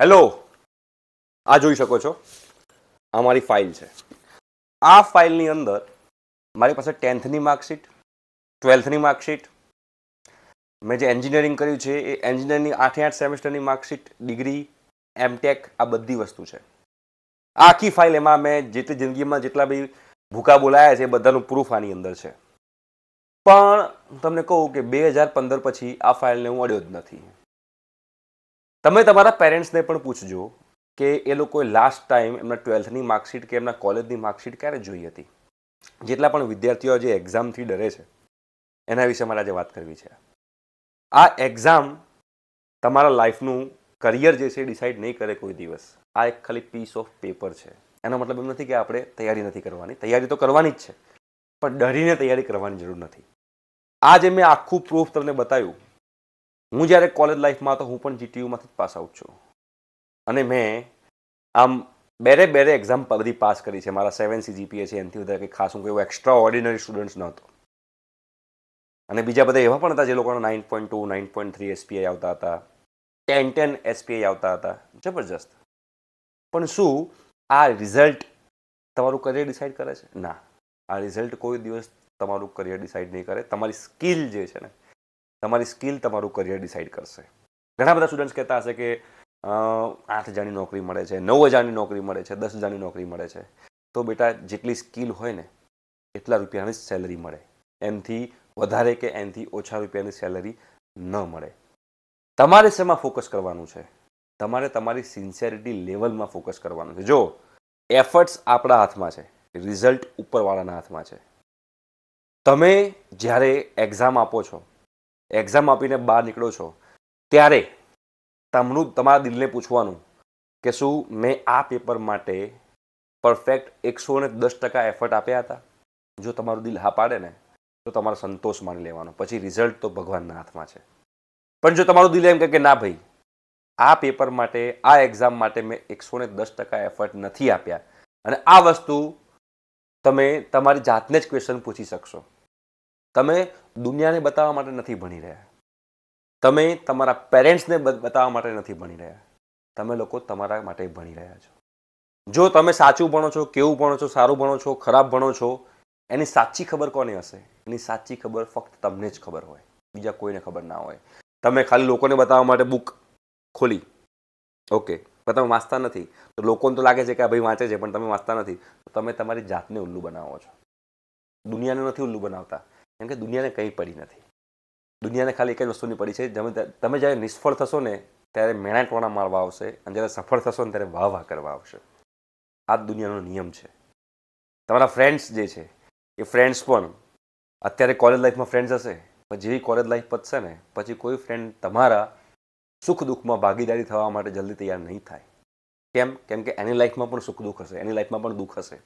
hello આ જોઈ શકો છો આ મારી ફાઇલ છે આ ફાઇલની અંદર મારી પાસે ટેન્થની માર્કશીટ ટ્વેલ્થની માર્કશીટ મેં જે એન્જિનિયરિંગ કર્યું છે એ એન્જિનિયરિંગની આઠે આઠ સેમેસ્ટરની માર્કશીટ ડિગ્રી એમટેક આ બધી વસ્તુ છે આ આખી ફાઇલ એમાં મેં જે તે જિંદગીમાં જેટલા બી ભૂકા બોલાયા છે એ બધાનું પ્રૂફ આની અંદર છે પણ તમને કહું કે બે હજાર પંદર પછી આ ફાઇલને હું અડ્યો જ નથી તમે તમારા પેરેન્ટ્સને પણ પૂછજો કે એ લોકોએ લાસ્ટ ટાઈમ એમના ટ્વેલ્થની માર્કશીટ કે એમના કોલેજની માર્કશીટ ક્યારે જોઈ હતી જેટલા પણ વિદ્યાર્થીઓ જે એક્ઝામથી ડરે છે એના વિશે મારે આજે વાત કરવી છે આ એક્ઝામ તમારા લાઈફનું કરિયર જે છે ડિસાઇડ નહીં કરે કોઈ દિવસ આ એક ખાલી પીસ ઓફ પેપર છે એનો મતલબ એમ નથી કે આપણે તૈયારી નથી કરવાની તૈયારી તો કરવાની જ છે પણ ડરીને તૈયારી કરવાની જરૂર નથી આ જે મેં આખું પ્રૂફ તમને બતાવ્યું હું જ્યારે કોલેજ લાઈફમાં હતો હું પણ જીટીયુમાંથી જ પાસ આઉટ છું અને મેં આમ બેરે બેરે એક્ઝામ બધી પાસ કરી છે મારા સેવન સીજીપીએ છે એનથી વધારે કંઈ ખાસ હું કોઈ એક્સ્ટ્રા ઓર્ડિનરી સ્ટુડન્ટ્સ નહોતો અને બીજા બધા એવા પણ હતા જે લોકોના nine point two nine point three SPI આવતા હતા ટેન ટેન એસપીઆઈ આવતા હતા જબરજસ્ત પણ શું આ રિઝલ્ટ તમારું કરિયર ડિસાઇડ કરે છે ના આ રિઝલ્ટ કોઈ દિવસ તમારું કરિયર ડિસાઇડ નહીં કરે તમારી સ્કિલ જે છે ને તમારી સ્કિલ તમારું કરિયર ડિસાઇડ કરશે ઘણા બધા સ્ટુડન્ટ્સ કહેતા હશે કે આઠ હજારની નોકરી મળે છે નવ હજારની નોકરી મળે છે દસ હજારની નોકરી મળે છે તો બેટા જેટલી સ્કિલ હોય ને એટલા રૂપિયાની સેલરી મળે એનથી વધારે કે એનથી ઓછા રૂપિયાની સેલરી ન મળે તમારે શેમાં ફોકસ કરવાનું છે તમારે તમારી સિન્સિયરિટી લેવલમાં ફોકસ કરવાનું છે જો એફર્ટ્સ આપણા હાથમાં છે રિઝલ્ટ ઉપરવાળાના હાથમાં છે તમે જ્યારે એક્ઝામ આપો છો એક્ઝામ આપીને બહાર નીકળો છો ત્યારે તમનું તમારા દિલને પૂછવાનું કે શું મેં આ પેપર માટે પરફેક્ટ એકસો ને દસ ટકા એફર્ટ આપ્યા હતા જો તમારું દિલ હા પાડે ને તો તમારો સંતોષ માની લેવાનો પછી રિઝલ્ટ તો ભગવાનના હાથમાં છે પણ જો તમારું દિલ એમ કહે કે ના ભાઈ આ પેપર માટે આ એક્ઝામ માટે મેં એકસો ને દસ ટકા એફર્ટ નથી આપ્યા અને આ વસ્તુ તમે તમારી જાતને જ ક્વેશ્ચન પૂછી શકશો તમે દુનિયાને બતાવવા માટે નથી ભણી રહ્યા તમે તમારા પેરેન્ટ્સને બતાવવા માટે નથી ભણી રહ્યા તમે લોકો તમારા માટે ભણી રહ્યા છો જો તમે સાચું ભણો છો કેવું ભણો છો સારું ભણો છો ખરાબ ભણો છો એની સાચી ખબર કોને હશે એની સાચી ખબર ફક્ત તમને જ ખબર હોય બીજા કોઈને ખબર ના હોય તમે ખાલી લોકોને બતાવવા માટે બુક ખોલી ઓકે પણ તમે વાંચતા નથી તો લોકોને તો લાગે છે કે ભાઈ વાંચે છે પણ તમે વાંચતા નથી તો તમે તમારી જાતને ઉલ્લુ બનાવો છો દુનિયાને નથી ઉલ્લુ બનાવતા કેમ કે દુનિયાને કંઈ પડી નથી દુનિયાને ખાલી એક જ વસ્તુની પડી છે તમે તમે જ્યારે નિષ્ફળ થશો ને ત્યારે મેણાટવાણા મારવા આવશે અને જ્યારે સફળ થશો ને ત્યારે વાહ વાહ કરવા આવશે આ જ દુનિયાનો નિયમ છે તમારા ફ્રેન્ડ્સ જે છે એ ફ્રેન્ડ્સ પણ અત્યારે કોલેજ લાઈફમાં ફ્રેન્ડ્સ હશે પણ જેવી કોલેજ લાઈફ પતશે ને પછી કોઈ ફ્રેન્ડ તમારા સુખ દુઃખમાં ભાગીદારી થવા માટે જલ્દી તૈયાર નહીં થાય કેમ કેમ કે એની લાઈફમાં પણ સુખ દુઃખ હશે એની લાઈફમાં પણ દુઃખ હશે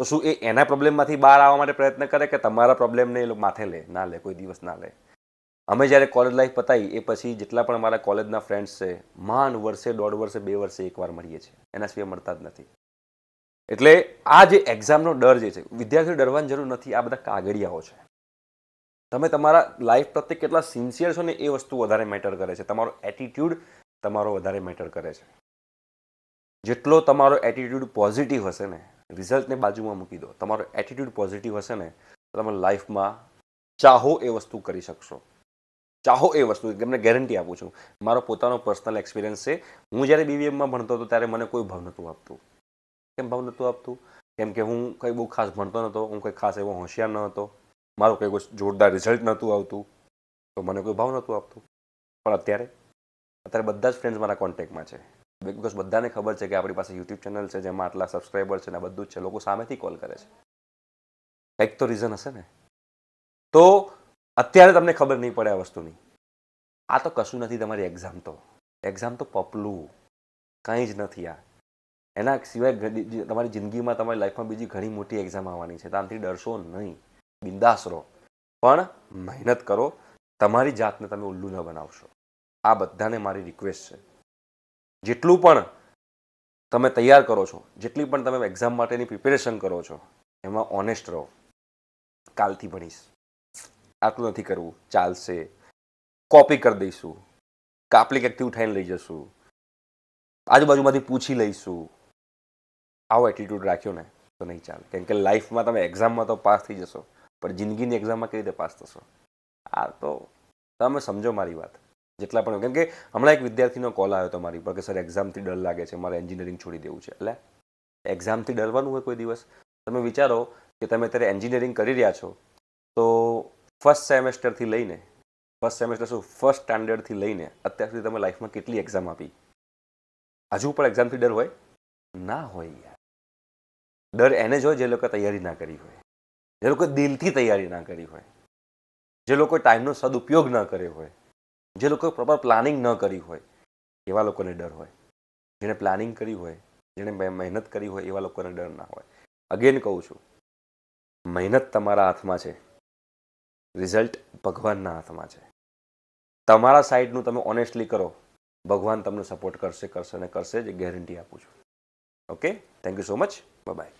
તો શું એ એના પ્રોબ્લેમમાંથી બહાર આવવા માટે પ્રયત્ન કરે કે તમારા પ્રોબ્લેમને એ લોકો માથે લે ના લે કોઈ દિવસ ના લે અમે જ્યારે કોલેજ લાઈફ પતાવી એ પછી જેટલા પણ મારા કોલેજના ફ્રેન્ડ્સ છે માન વર્ષે દોઢ વર્ષે બે વર્ષે એકવાર મળીએ છીએ એના સિવાય મળતા જ નથી એટલે આ જે એક્ઝામનો ડર જે છે વિદ્યાર્થીઓ ડરવાની જરૂર નથી આ બધા કાગળિયાઓ છે તમે તમારા લાઈફ પ્રત્યે કેટલા સિન્સિયર છો ને એ વસ્તુ વધારે મેટર કરે છે તમારો એટીટ્યૂડ તમારો વધારે મેટર કરે છે જેટલો તમારો એટીટ્યૂડ પોઝિટિવ હશે ને રિઝલ્ટને બાજુમાં મૂકી દો તમારો એટીટ્યૂડ પોઝિટિવ હશે ને તો તમે લાઈફમાં ચાહો એ વસ્તુ કરી શકશો ચાહો એ વસ્તુ તમને ગેરંટી આપું છું મારો પોતાનો પર્સનલ એક્સપિરિયન્સ છે હું જ્યારે બીવીએમમાં ભણતો હતો ત્યારે મને કોઈ ભાવ નહોતું આપતું કેમ ભાવ નહોતું આપતું કેમ કે હું કંઈ બહુ ખાસ ભણતો નહોતો હું કંઈ ખાસ એવો હોશિયાર નહોતો હતો મારું કંઈ જોરદાર રિઝલ્ટ નહોતું આવતું તો મને કોઈ ભાવ નહોતું આપતું પણ અત્યારે અત્યારે બધા જ ફ્રેન્ડ્સ મારા કોન્ટેક્ટમાં છે બિકોઝ બધાને ખબર છે કે આપણી પાસે યુટ્યુબ ચેનલ છે જેમાં આટલા સબસ્ક્રાઈબર છે ને બધું જ છે લોકો સામેથી કોલ કરે છે કંઈક તો રીઝન હશે ને તો અત્યારે તમને ખબર નહીં પડે આ વસ્તુની આ તો કશું નથી તમારી એક્ઝામ તો એક્ઝામ તો પપલું કંઈ જ નથી આ એના સિવાય તમારી જિંદગીમાં તમારી લાઈફમાં બીજી ઘણી મોટી એક્ઝામ આવવાની છે તો ડરશો નહીં બિંદાસ રહો પણ મહેનત કરો તમારી જાતને તમે ઉલ્લુ ન બનાવશો આ બધાને મારી રિક્વેસ્ટ છે જેટલું પણ તમે તૈયાર કરો છો જેટલી પણ તમે એક્ઝામ માટેની પ્રિપેરેશન કરો છો એમાં ઓનેસ્ટ રહો કાલથી ભણીશ આટલું નથી કરવું ચાલશે કોપી કરી દઈશું કાપલી ક્યાંકથી ઉઠાઈને લઈ જશું આજુબાજુમાંથી પૂછી લઈશું આવો એટીટ્યૂડ રાખ્યો ને તો નહીં ચાલે કેમ કે લાઈફમાં તમે એક્ઝામમાં તો પાસ થઈ જશો પણ જિંદગીની એક્ઝામમાં કઈ રીતે પાસ થશો આ તો તમે સમજો મારી વાત જેટલા પણ કેમ કે હમણાં એક વિદ્યાર્થીનો કોલ આવ્યો હતો મારી પર કે સર એક્ઝામથી ડર લાગે છે મારે એન્જિનિયરિંગ છોડી દેવું છે એટલે એક્ઝામથી ડરવાનું હોય કોઈ દિવસ તમે વિચારો કે તમે અત્યારે એન્જિનિયરિંગ કરી રહ્યા છો તો ફર્સ્ટ સેમેસ્ટરથી લઈને ફર્સ્ટ સેમેસ્ટર શું ફર્સ્ટ સ્ટાન્ડર્ડથી લઈને અત્યાર સુધી તમે લાઈફમાં કેટલી એક્ઝામ આપી હજુ પણ એક્ઝામથી ડર હોય ના હોય યાર ડર એને જ હોય જે લોકો તૈયારી ના કરી હોય જે લોકો દિલથી તૈયારી ના કરી હોય જે લોકો ટાઈમનો સદુપયોગ ના કર્યો હોય જે લોકો પ્રોપર પ્લાનિંગ ન કરી હોય એવા લોકોને ડર હોય જેણે પ્લાનિંગ કરી હોય જેણે મહેનત કરી હોય એવા લોકોને ડર ના હોય અગેન કહું છું મહેનત તમારા હાથમાં છે રિઝલ્ટ ભગવાનના હાથમાં છે તમારા સાઈડનું તમે ઓનેસ્ટલી કરો ભગવાન તમને સપોર્ટ કરશે કરશે અને કરશે જે ગેરંટી આપું છું okay thank you so much by